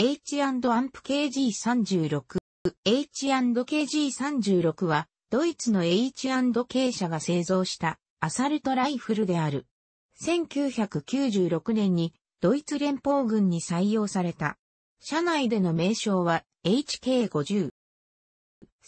H&AMP-KG36。H&KG36 は、ドイツの H&K 社が製造したアサルトライフルである。1996年にドイツ連邦軍に採用された。社内での名称は HK50。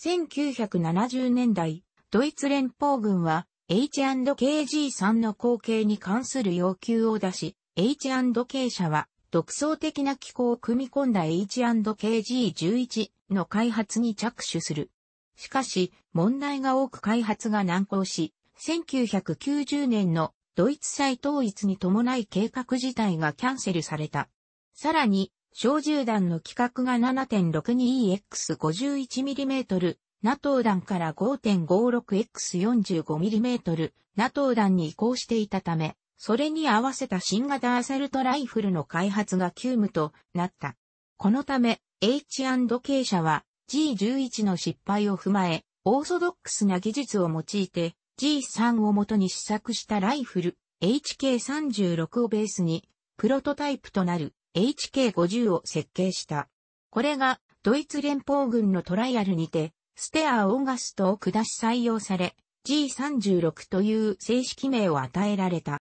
1970年代、ドイツ連邦軍は H&KG3 の後継に関する要求を出し、H&K 社は独創的な機構を組み込んだ H&KG11 の開発に着手する。しかし、問題が多く開発が難航し、1990年のドイツ再統一に伴い計画自体がキャンセルされた。さらに、小銃弾の規格が 7.62EX51mm、NATO 弾から 5.56X45mm、NATO 弾に移行していたため、それに合わせた新型アサルトライフルの開発が急務となった。このため、H&K 社は G11 の失敗を踏まえ、オーソドックスな技術を用いて G3 をもとに試作したライフル HK36 をベースに、プロトタイプとなる HK50 を設計した。これがドイツ連邦軍のトライアルにて、ステア・オーガストを下し採用され、G36 という正式名を与えられた。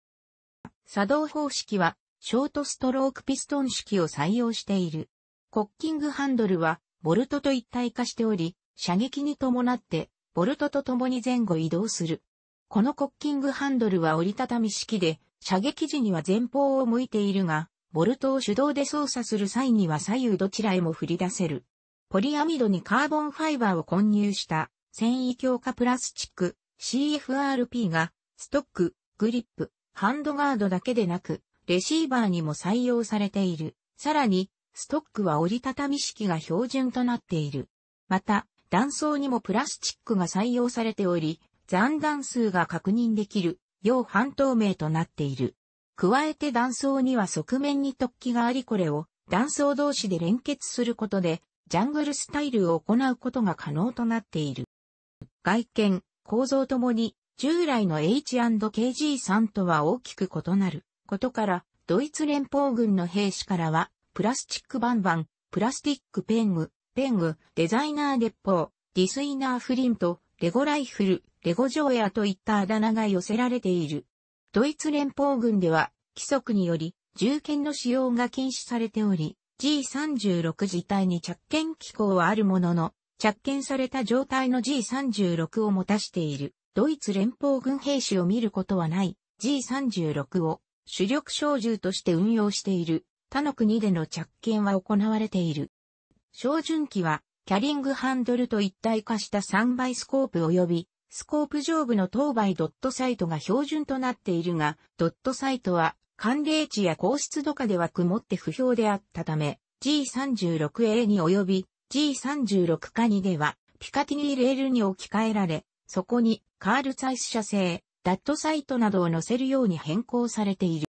作動方式は、ショートストロークピストン式を採用している。コッキングハンドルは、ボルトと一体化しており、射撃に伴って、ボルトと共に前後移動する。このコッキングハンドルは折りたたみ式で、射撃時には前方を向いているが、ボルトを手動で操作する際には左右どちらへも振り出せる。ポリアミドにカーボンファイバーを混入した繊維強化プラスチック CFRP がストック、グリップ、ハンドガードだけでなく、レシーバーにも採用されている。さらに、ストックは折りたたみ式が標準となっている。また、断層にもプラスチックが採用されており、残弾数が確認できる、要半透明となっている。加えて断層には側面に突起がありこれを断層同士で連結することで、ジャングルスタイルを行うことが可能となっている。外見、構造ともに従来の H&KG3 とは大きく異なることから、ドイツ連邦軍の兵士からは、プラスチックバンバン、プラスティックペング、ペング、デザイナー鉄砲、ディスイナーフリント、レゴライフル、レゴジョーヤといったあだ名が寄せられている。ドイツ連邦軍では、規則により、銃剣の使用が禁止されており、G36 自体に着剣機構はあるものの、着剣された状態の G36 を持たしている。ドイツ連邦軍兵士を見ることはない G36 を主力小銃として運用している他の国での着剣は行われている。照準機はキャリングハンドルと一体化した3倍スコープ及びスコープ上部の当倍ドットサイトが標準となっているが、ドットサイトは寒冷地や高湿度下では曇って不評であったため、G36A に及び G36 カニではピカティニーレールに置き換えられ、そこにカール・ツァイス社製、ダットサイトなどを載せるように変更されている。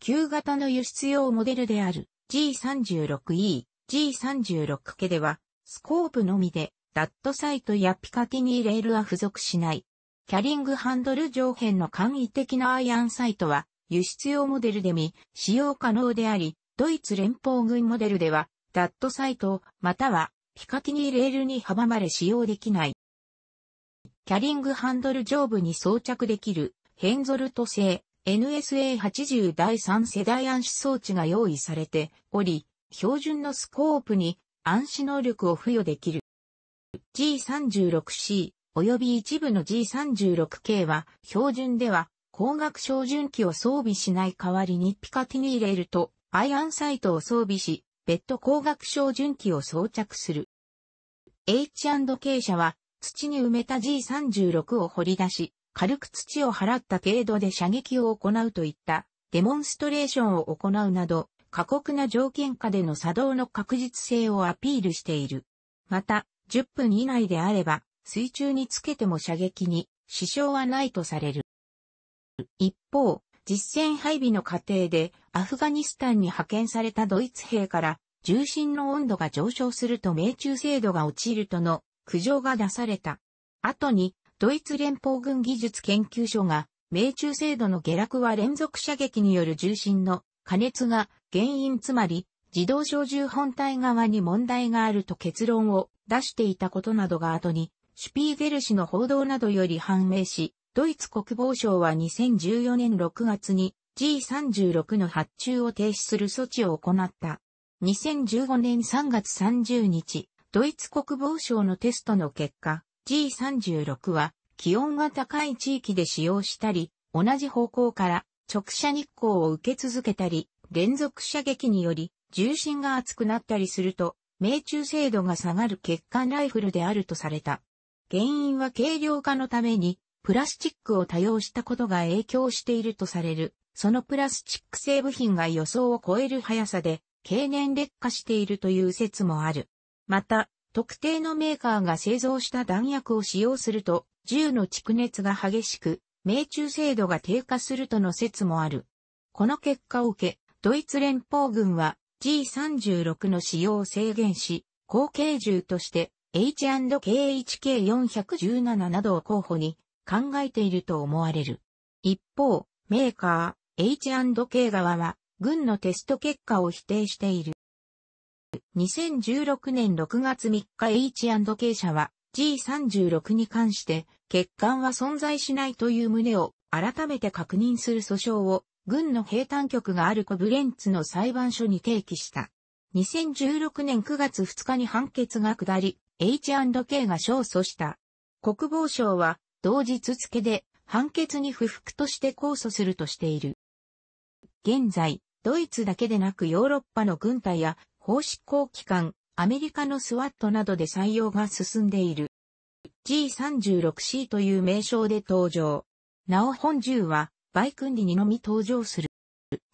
旧型の輸出用モデルである G36E、G36 系では、スコープのみで、ダットサイトやピカティニーレールは付属しない。キャリングハンドル上辺の簡易的なアイアンサイトは、輸出用モデルで見、使用可能であり、ドイツ連邦軍モデルでは、ダットサイト、または、ピカティニーレールに阻まれ使用できない。キャリングハンドル上部に装着できる、ヘンゾルト製 NSA80 第3世代暗視装置が用意されており、標準のスコープに暗視能力を付与できる。G36C 及び一部の G36K は標準では光学照準器を装備しない代わりにピカティニーレールとアイアンサイトを装備し、別途光学照準器を装着する。H&K 社は土に埋めた G36 を掘り出し、軽く土を払った程度で射撃を行うといったデモンストレーションを行うなど、過酷な条件下での作動の確実性をアピールしている。また、10分以内であれば、水中につけても射撃に支障はないとされる。一方、実戦配備の過程でアフガニスタンに派遣されたドイツ兵から重心の温度が上昇すると命中精度が落ちるとの苦情が出された。後に、ドイツ連邦軍技術研究所が、命中精度の下落は連続射撃による重心の加熱が原因つまり、自動小銃本体側に問題があると結論を出していたことなどが後に、シュピーゲル氏の報道などより判明し、ドイツ国防省は2014年6月に G36 の発注を停止する措置を行った。2015年3月30日、ドイツ国防省のテストの結果、G36 は気温が高い地域で使用したり、同じ方向から直射日光を受け続けたり、連続射撃により重心が厚くなったりすると、命中精度が下がる欠陥ライフルであるとされた。原因は軽量化のために、プラスチックを多用したことが影響しているとされる。そのプラスチック製部品が予想を超える速さで、経年劣化しているという説もある。また、特定のメーカーが製造した弾薬を使用すると、銃の蓄熱が激しく、命中精度が低下するとの説もある。この結果を受け、ドイツ連邦軍は G36 の使用を制限し、後継銃として H&KHK417 などを候補に考えていると思われる。一方、メーカー H&K 側は軍のテスト結果を否定している。2016年6月3日 H&K 社は G36 に関して欠陥は存在しないという旨を改めて確認する訴訟を軍の兵隊局があるコブレンツの裁判所に提起した。2016年9月2日に判決が下り、H&K が勝訴した。国防省は同日付で判決に不服として控訴するとしている。現在、ドイツだけでなくヨーロッパの軍隊や法執行機関、アメリカのスワットなどで採用が進んでいる。G36C という名称で登場。なお本銃は、バイク訓理にのみ登場する。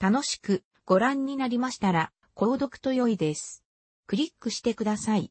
楽しくご覧になりましたら、購読と良いです。クリックしてください。